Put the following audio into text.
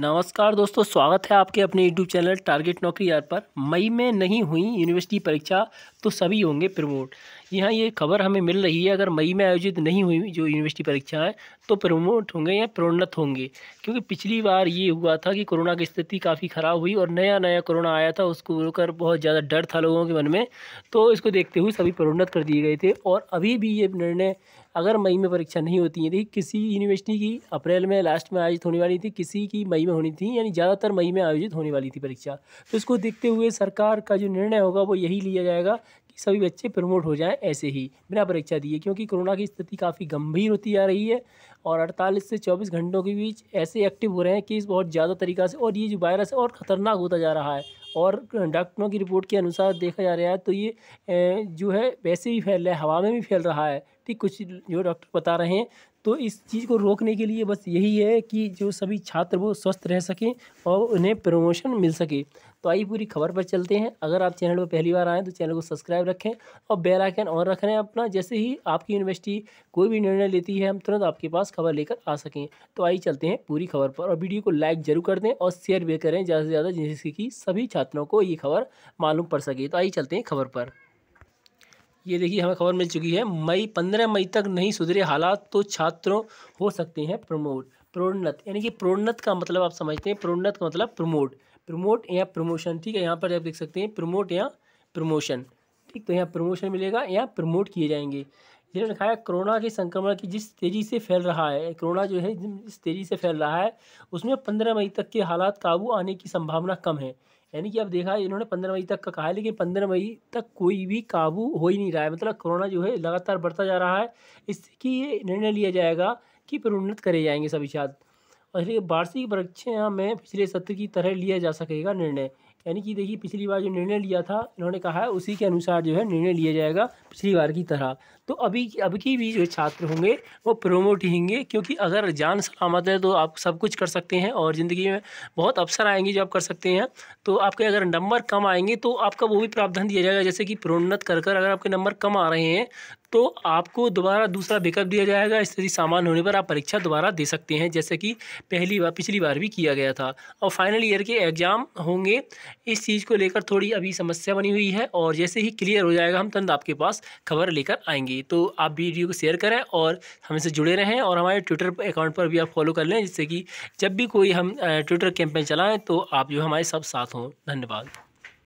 नमस्कार दोस्तों स्वागत है आपके अपने यूट्यूब चैनल टारगेट नौकरी यार पर मई में नहीं हुई यूनिवर्सिटी परीक्षा तो सभी होंगे प्रमोट जी हाँ ये खबर हमें मिल रही है अगर मई में आयोजित नहीं हुई जो यूनिवर्सिटी परीक्षाएं तो प्रमोट होंगे या प्रोन्नत होंगे क्योंकि पिछली बार ये हुआ था कि कोरोना की स्थिति काफ़ी ख़राब हुई और नया नया कोरोना आया था उसको लेकर बहुत ज़्यादा डर था लोगों के मन में तो इसको देखते हुए सभी प्रोन्नत कर दिए गए थे और अभी भी ये निर्णय अगर मई में परीक्षा नहीं होती है देखिए किसी यूनिवर्सिटी की अप्रैल में लास्ट में आयोजित होने वाली थी किसी की मई में होनी थी यानी ज़्यादातर मई में आयोजित होने वाली थी परीक्षा तो इसको देखते हुए सरकार का जो निर्णय होगा वो यही लिया जाएगा सभी बच्चे प्रमोट हो जाएं ऐसे ही बिना परीक्षा दिए क्योंकि कोरोना की स्थिति काफ़ी गंभीर होती जा रही है और 48 से 24 घंटों के बीच ऐसे एक्टिव हो रहे हैं केस बहुत ज़्यादा तरीका से और ये जो वायरस है और ख़तरनाक होता जा रहा है और डॉक्टरों की रिपोर्ट के अनुसार देखा जा रहा है तो ये जो है वैसे भी फैल रहा है हवा में भी फैल रहा है ठीक कुछ जो डॉक्टर बता रहे हैं तो इस चीज़ को रोकने के लिए बस यही है कि जो सभी छात्र वो स्वस्थ रह सकें और उन्हें प्रमोशन मिल सके तो आइए पूरी खबर पर चलते हैं अगर आप चैनल पर पहली बार आएँ तो चैनल को सब्सक्राइब रखें और बेल आइकन ऑन रख अपना जैसे ही आपकी यूनिवर्सिटी कोई भी निर्णय लेती है हम तुरंत आपके पास खबर लेकर आ सकें तो आइए चलते हैं पूरी खबर पर और वीडियो को लाइक जरूर कर दें और शेयर भी करें ज़्यादा से ज़्यादा जिससे कि सभी छात्रों को ये खबर मालूम पड़ सके तो आइए चलते हैं खबर पर ये देखिए हमें खबर मिल चुकी है मई पंद्रह मई तक नहीं सुधरे हालात तो छात्रों हो सकते हैं प्रमोट प्रोन्नत यानी कि प्रोन्नत का मतलब आप समझते हैं प्रोन्नत का मतलब प्रमोट प्रमोट या प्रमोशन ठीक है यहाँ पर आप देख सकते हैं प्रमोट या प्रमोशन ठीक तो यहाँ प्रमोशन मिलेगा या प्रमोट किए जाएंगे जिन्होंने लिखा है कोरोना के संक्रमण की जिस तेज़ी से फैल रहा है कोरोना जो है जिस तेज़ी से फैल रहा है उसमें पंद्रह मई तक के हालात काबू आने की संभावना कम है यानी कि अब देखा इन्होंने पंद्रह मई तक का कहा है लेकिन पंद्रह मई तक कोई भी काबू हो ही नहीं रहा है मतलब कोरोना जो है लगातार बढ़ता जा रहा है इससे कि ये निर्णय लिया जाएगा कि प्रोन्नत करे जाएंगे सभी छात्र इसलिए वार्षिक परीक्षा में पिछले सत्र की तरह लिया जा सकेगा निर्णय यानी कि देखिए पिछली बार जो निर्णय लिया था इन्होंने कहा है उसी के अनुसार जो है निर्णय लिया जाएगा पिछली बार की तरह तो अभी अब की भी जो छात्र होंगे वो प्रोमोट होंगे क्योंकि अगर जान सलामत है तो आप सब कुछ कर सकते हैं और ज़िंदगी में बहुत अवसर आएंगे जो आप कर सकते हैं तो आपके अगर नंबर कम आएंगे तो आपका वो भी प्रावधान दिया जाएगा जैसे कि प्रोन्नत कर कर अगर आपके नंबर कम आ रहे हैं तो आपको दोबारा दूसरा बेकअप दिया जाएगा तरह सामान होने पर आप परीक्षा दोबारा दे सकते हैं जैसे कि पहली बार पिछली बार भी किया गया था और फाइनल ईयर के एग्ज़ाम होंगे इस चीज़ को लेकर थोड़ी अभी समस्या बनी हुई है और जैसे ही क्लियर हो जाएगा हम तुरंत आपके पास खबर लेकर आएंगे तो आप वीडियो को शेयर करें और हमसे जुड़े रहें और हमारे ट्विटर अकाउंट पर भी आप फॉलो कर लें जिससे कि जब भी कोई हम ट्विटर कैंपेन चलाएँ तो आप जो हमारे सब साथ हों धन्यवाद